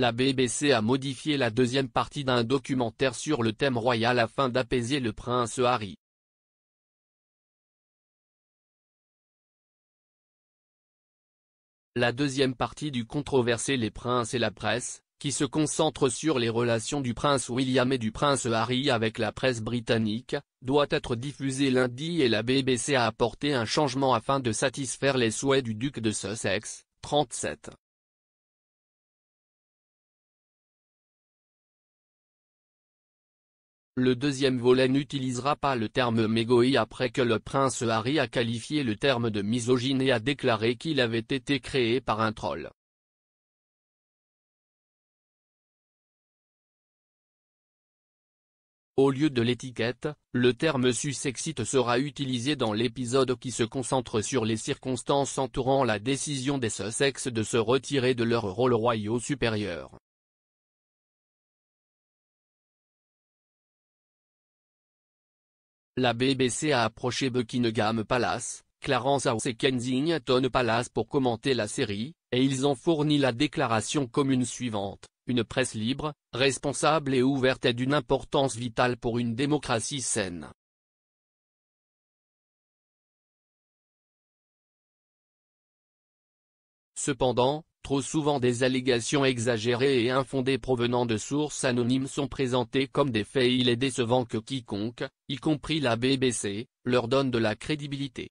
la BBC a modifié la deuxième partie d'un documentaire sur le thème royal afin d'apaiser le prince Harry. La deuxième partie du controversé Les princes et la presse, qui se concentre sur les relations du prince William et du prince Harry avec la presse britannique, doit être diffusée lundi et la BBC a apporté un changement afin de satisfaire les souhaits du duc de Sussex, 37. Le deuxième volet n'utilisera pas le terme mégoï après que le prince Harry a qualifié le terme de misogyne et a déclaré qu'il avait été créé par un troll. Au lieu de l'étiquette, le terme sussexite » sera utilisé dans l'épisode qui se concentre sur les circonstances entourant la décision des Sussex de se retirer de leur rôle royaux supérieur. La BBC a approché Buckingham Palace, Clarence House et Kensington Palace pour commenter la série, et ils ont fourni la déclaration commune suivante, une presse libre, responsable et ouverte est d'une importance vitale pour une démocratie saine. Cependant, trop souvent des allégations exagérées et infondées provenant de sources anonymes sont présentées comme des faits il est décevant que quiconque, y compris la BBC, leur donne de la crédibilité.